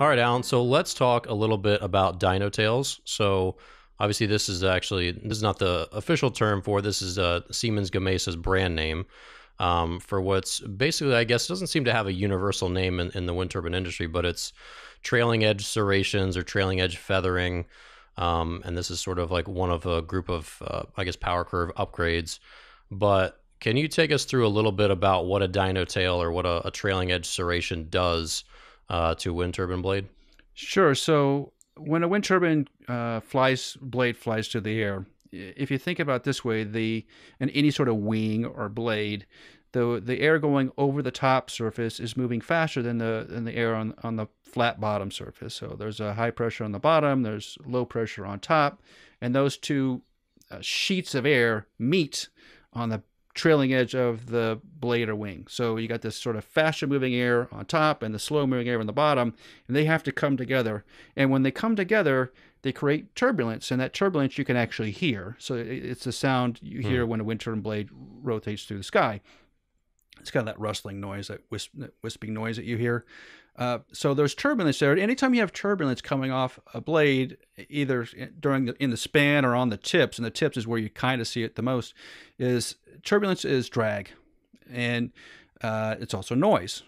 All right, Alan. So let's talk a little bit about Dino Tails. So obviously, this is actually this is not the official term for this is uh, Siemens Gamesa's brand name um, for what's basically, I guess, doesn't seem to have a universal name in, in the wind turbine industry, but it's trailing edge serrations or trailing edge feathering. Um, and this is sort of like one of a group of, uh, I guess, power curve upgrades. But can you take us through a little bit about what a dino tail or what a, a trailing edge serration does? uh, to wind turbine blade? Sure. So when a wind turbine uh, flies blade flies to the air, if you think about this way, the and any sort of wing or blade, the the air going over the top surface is moving faster than the than the air on on the flat bottom surface. So there's a high pressure on the bottom, there's low pressure on top, and those two uh, sheets of air meet on the trailing edge of the blade or wing. So you got this sort of faster moving air on top and the slow moving air on the bottom, and they have to come together. And when they come together, they create turbulence, and that turbulence you can actually hear. So it's the sound you hmm. hear hmm. when a wind turbine blade rotates through the sky. It's kind of that rustling noise, that, wisp- that wisping noise that you hear. Uh, so there's turbulence there. Anytime you have turbulence coming off a blade, either eh, during the, in the span or on the tips, and the tips is where you kind of see it the most, is turbulence is drag, and uh, it's also noise.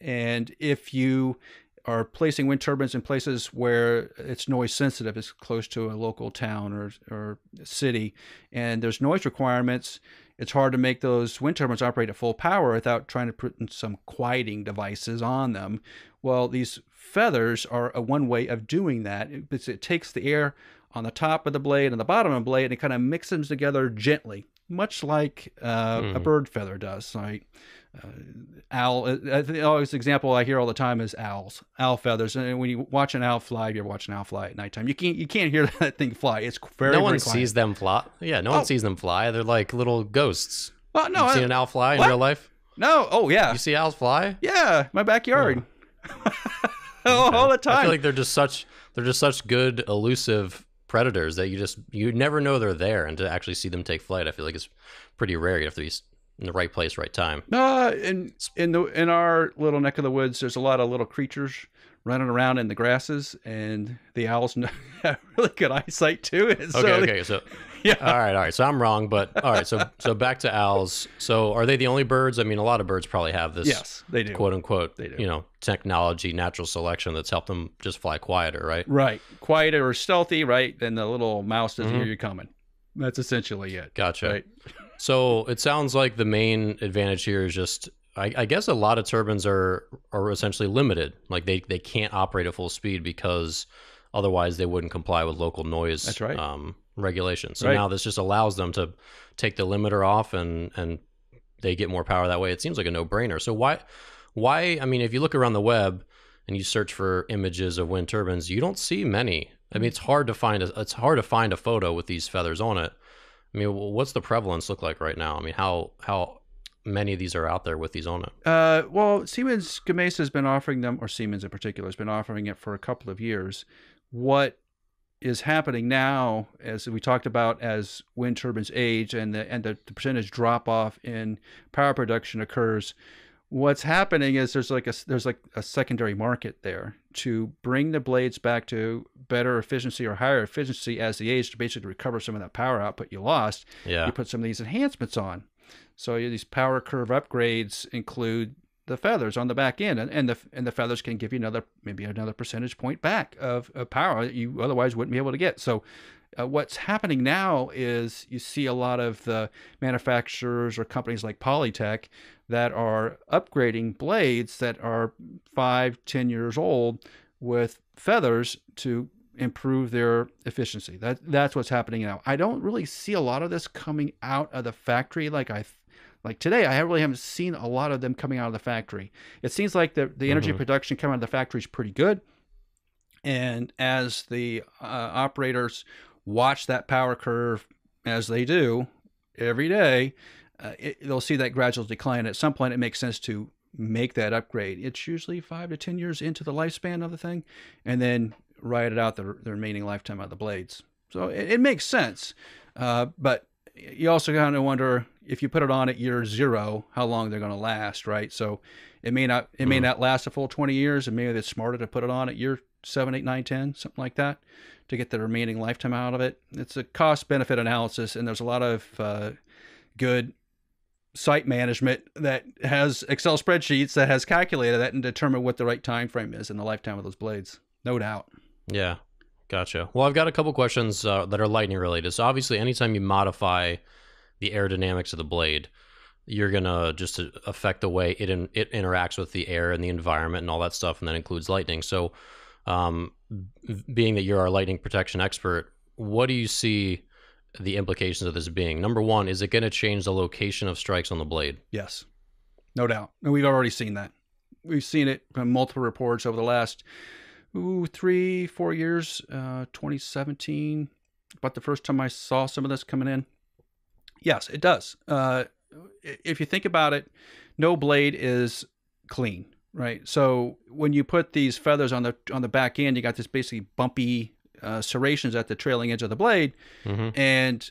And if you are placing wind turbines in places where it's noise sensitive, it's close to a local town or or city, and there's noise requirements it's hard to make those wind turbines operate at full power without trying to put some quieting devices on them. Well, these feathers are a one way of doing that. It, it takes the air on the top of the blade and the bottom of the blade and it kind of mixes them together gently, much like uh, mm. a hmm. bird feather does, right? uh, owl. Uh, I think always example I hear all the time is owls, owl feathers. And when you watch an owl fly, if you are watching an owl fly at nighttime, you can't you can't hear that thing fly. It's very no one sees them fly. Yeah, no oh. one sees them fly. They're like little ghosts. Well, no, you I, seen an owl fly what? in real life? No. Oh yeah. You see owls fly? Yeah, my backyard. Oh. all, all the time. I feel like they're just such they're just such good elusive predators that you just you never know they're there and to actually see them take flight i feel like it's pretty rare you have to be in the right place, right time. Uh, in in the in our little neck of the woods, there's a lot of little creatures running around in the grasses, and the owls have really good eyesight too. okay, so okay, so yeah, all right, all right. So I'm wrong, but all right. So so back to owls. So are they the only birds? I mean, a lot of birds probably have this. Yes, they do. Quote unquote, they do. You know, technology, natural selection that's helped them just fly quieter, right? Right, quieter or stealthy, right? Then the little mouse doesn't mm-hmm. hear you coming. That's essentially it. Gotcha. Right? So it sounds like the main advantage here is just, I, I, guess, a lot of turbines are are essentially limited. Like they they can't operate at full speed because otherwise they wouldn't comply with local noise. That's right. Um, regulations. So right. now this just allows them to take the limiter off and and they get more power that way. It seems like a no brainer. So why why I mean, if you look around the web and you search for images of wind turbines, you don't see many. I mean, hmm. it's hard to find a, it's hard to find a photo with these feathers on it. I mean, what's the prevalence look like right now? I mean, how how many of these are out there with these on it? Uh, well, Siemens Gamesa has been offering them, or Siemens in particular has been offering it for a couple of years. What is happening now, as we talked about, as wind turbines age and the and the, the percentage drop off in power production occurs, what's happening is there's like a there's like a secondary market there to bring the blades back to better efficiency or higher efficiency as they age to basically recover some of that power output you lost. Yeah. You put some of these enhancements on. So these power curve upgrades include the feathers on the back end, and, and the and the feathers can give you another maybe another percentage point back of, of power you otherwise wouldn't be able to get. So uh, what's happening now is you see a lot of the manufacturers or companies like Polytech that are upgrading blades that are five, ten years old with feathers to improve their efficiency. That that's what's happening now. I don't really see a lot of this coming out of the factory like I like today. I really haven't seen a lot of them coming out of the factory. It seems like the the energy mm-hmm. production coming out of the factory is pretty good. And as the uh, operators watch that power curve as they do every day, uh, it, they'll see that gradual decline. At some point, it makes sense to make that upgrade. It's usually five to 10 years into the lifespan of the thing, and then ride it out the, the remaining lifetime of the blades. So it, it makes sense. Uh, but you also kind of wonder if you put it on at year zero, how long they're going to last, right? So it may not it may mm. not last a full 20 years, and maybe it's smarter to put it on at year seven, eight, nine, ten, something like that, to get the remaining lifetime out of it. It's a cost benefit analysis, and there's a lot of uh, good site management that has Excel spreadsheets that has calculated that and determined what the right time frame is in the lifetime of those blades. No doubt. Yeah, gotcha. Well, I've got a couple questions uh, that are lightning related. So obviously, anytime you modify the aerodynamics of the blade, you're gonna just uh, affect the way it in, it interacts with the air and the environment and all that stuff, and that includes lightning. So um, being that you're our lightning protection expert, what do you see the implications of this being? Number one, is it going to change the location of strikes on the blade? Yes, no doubt. And we've already seen that. We've seen it from multiple reports over the last ooh, three, four years, uh, 2017, about the first time I saw some of this coming in. Yes, it does. Uh, if you think about it, no blade is clean. Right. So when you put these feathers on the on the back end, you got this basically bumpy uh, serrations at the trailing edge of the blade, mm-hmm. and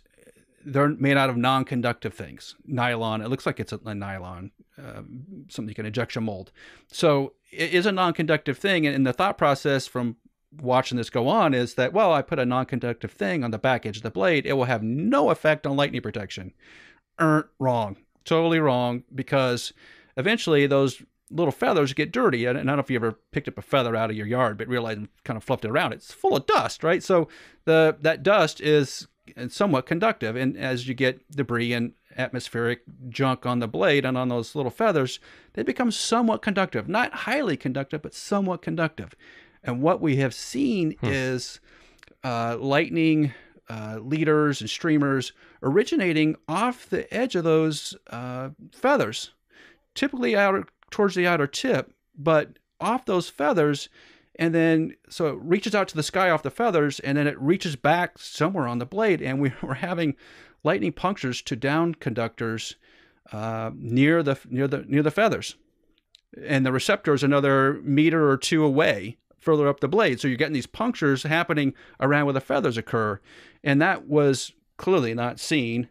they're made out of non-conductive things, nylon. It looks like it's a, a nylon, uh, something like an injection mold. So it is a non-conductive thing, and, and the thought process from watching this go on is that well, I put a non-conductive thing on the back edge of the blade, it will have no effect on lightning protection. Err, wrong, totally wrong, because eventually those little feathers get dirty. And I don't know if you ever picked up a feather out of your yard, but realized and kind of fluffed it around. It's full of dust, right? So the that dust is somewhat conductive. And as you get debris and atmospheric junk on the blade and on those little feathers, they become somewhat conductive. Not highly conductive, but somewhat conductive. And what we have seen hmm. is uh, lightning uh, leaders and streamers originating off the edge of those uh, feathers typically out towards the outer tip, but off those feathers. And then, so it reaches out to the sky off the feathers, and then it reaches back somewhere on the blade. And we were having lightning punctures to down conductors uh, near the near the near the feathers, and the receptor is another meter or two away, further up the blade. So you're getting these punctures happening around where the feathers occur, and that was clearly not seen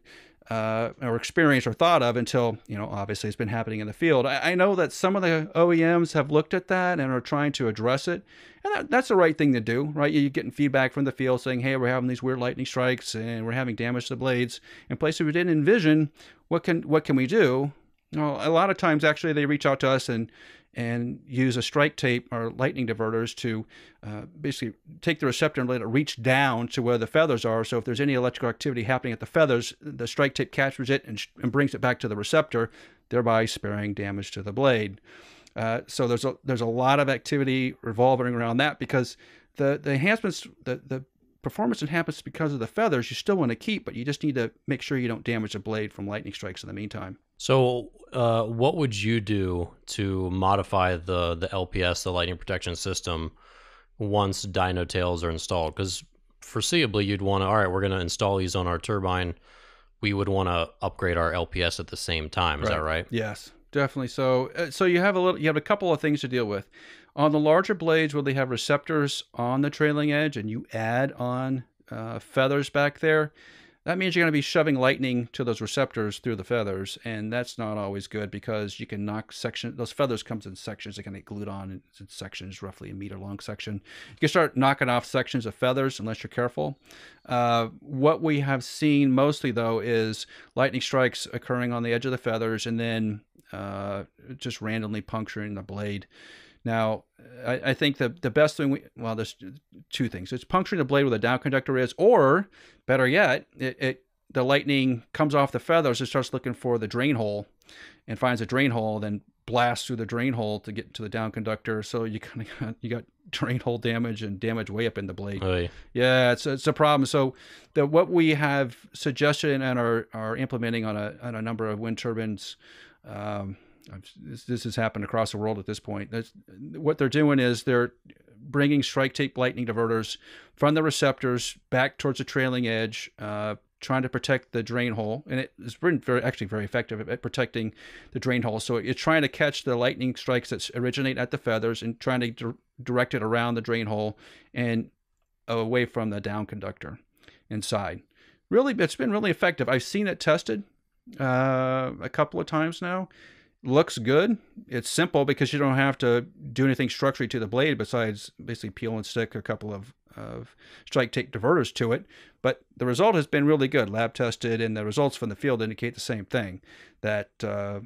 uh, or experienced or thought of until you know obviously it's been happening in the field. I, I, know that some of the OEMs have looked at that and are trying to address it, and that, that's the right thing to do, right? You're getting feedback from the field saying, "Hey, we're having these weird lightning strikes and we're having damage to the blades in places we didn't envision. What can what can we do? Well, a lot of times, actually, they reach out to us and and use a strike tape or lightning diverters to uh, basically take the receptor and let it reach down to where the feathers are. So if there's any electrical activity happening at the feathers, the strike tape captures it and, and brings it back to the receptor, thereby sparing damage to the blade. Uh, so there's a there's a lot of activity revolving around that because the the enhancements the the performance enhancements because of the feathers you still want to keep, but you just need to make sure you don't damage the blade from lightning strikes in the meantime. So, uh, what would you do to modify the the LPS, the lighting protection system, once dino tails are installed? Because foreseeably, you'd want to. All right, we're going to install these on our turbine. We would want to upgrade our LPS at the same time. Is right. that right? Yes, definitely. So, uh, so you have a little, you have a couple of things to deal with. On the larger blades, where they have receptors on the trailing edge, and you add on uh, feathers back there, that means you're going to be shoving lightning to those receptors through the feathers, and that's not always good because you can knock section. Those feathers comes in sections; they can get glued on in sections, roughly a meter long section. You can start knocking off sections of feathers unless you're careful. Uh, what we have seen mostly though is lightning strikes occurring on the edge of the feathers, and then uh, just randomly puncturing the blade. Now, I, I think the, the best thing, we, well, there's two things. It's puncturing the blade where the down conductor is, or better yet, it, it the lightning comes off the feathers and starts looking for the drain hole and finds a drain hole, then blasts through the drain hole to get to the down conductor. So you kind of got, you got drain hole damage and damage way up in the blade. Yeah, it's a, it's a problem. So the, what we have suggested and are, are implementing on a, on a number of wind turbines um, this, this, has happened across the world at this point. That's, what they're doing is they're bringing strike tape lightning diverters from the receptors back towards the trailing edge, uh, trying to protect the drain hole. And it has been very, actually very effective at protecting the drain hole. So it's trying to catch the lightning strikes that originate at the feathers and trying to di- direct it around the drain hole and away from the down conductor inside. Really, it's been really effective. I've seen it tested uh, a couple of times now looks good. It's simple because you don't have to do anything structurally to the blade besides basically peel and stick a couple of, of strike tape diverters to it. But the result has been really good, lab tested, and the results from the field indicate the same thing that uh, uh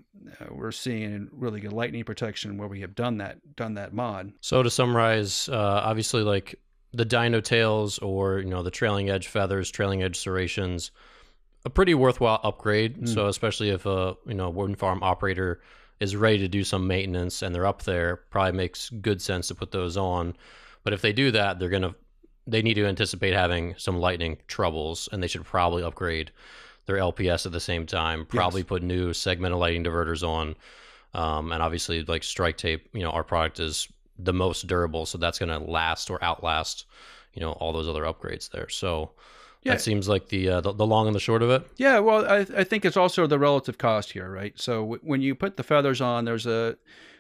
we're seeing really good lightning protection where we have done that done that mod. So to summarize, uh, obviously like the dino tails or you know the trailing edge feathers, trailing edge serrations a pretty worthwhile upgrade. Mm. So especially if a you know wooden farm operator is ready to do some maintenance and they're up there, probably makes good sense to put those on. But if they do that, they're gonna they need to anticipate having some lightning troubles, and they should probably upgrade their LPS at the same time. Probably yes. put new segmented lighting diverters on, um, and obviously like strike tape. You know, our product is the most durable, so that's gonna last or outlast you know all those other upgrades there. So yeah. That seems like the, uh, the, the long and the short of it. Yeah, well, I, I think it's also the relative cost here, right? So w- when you put the feathers on, there's a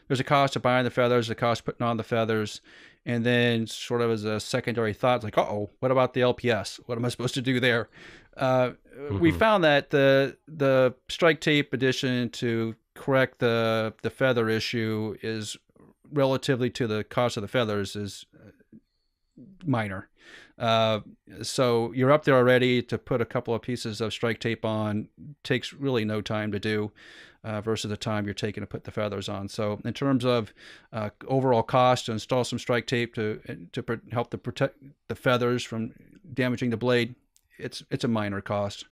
there's a cost of buying the feathers, the cost of putting on the feathers, and then sort of as a secondary thought, like, oh, what about the LPS? What am I supposed to do there? Uh, mm-hmm. We found that the the strike tape addition to correct the the feather issue is relatively to the cost of the feathers is minor. Uh, so you're up there already to put a couple of pieces of strike tape on takes really no time to do uh, versus the time you're taking to put the feathers on. So in terms of uh, overall cost, to install some strike tape to to pr- help to protect the feathers from damaging the blade, it's it's a minor cost.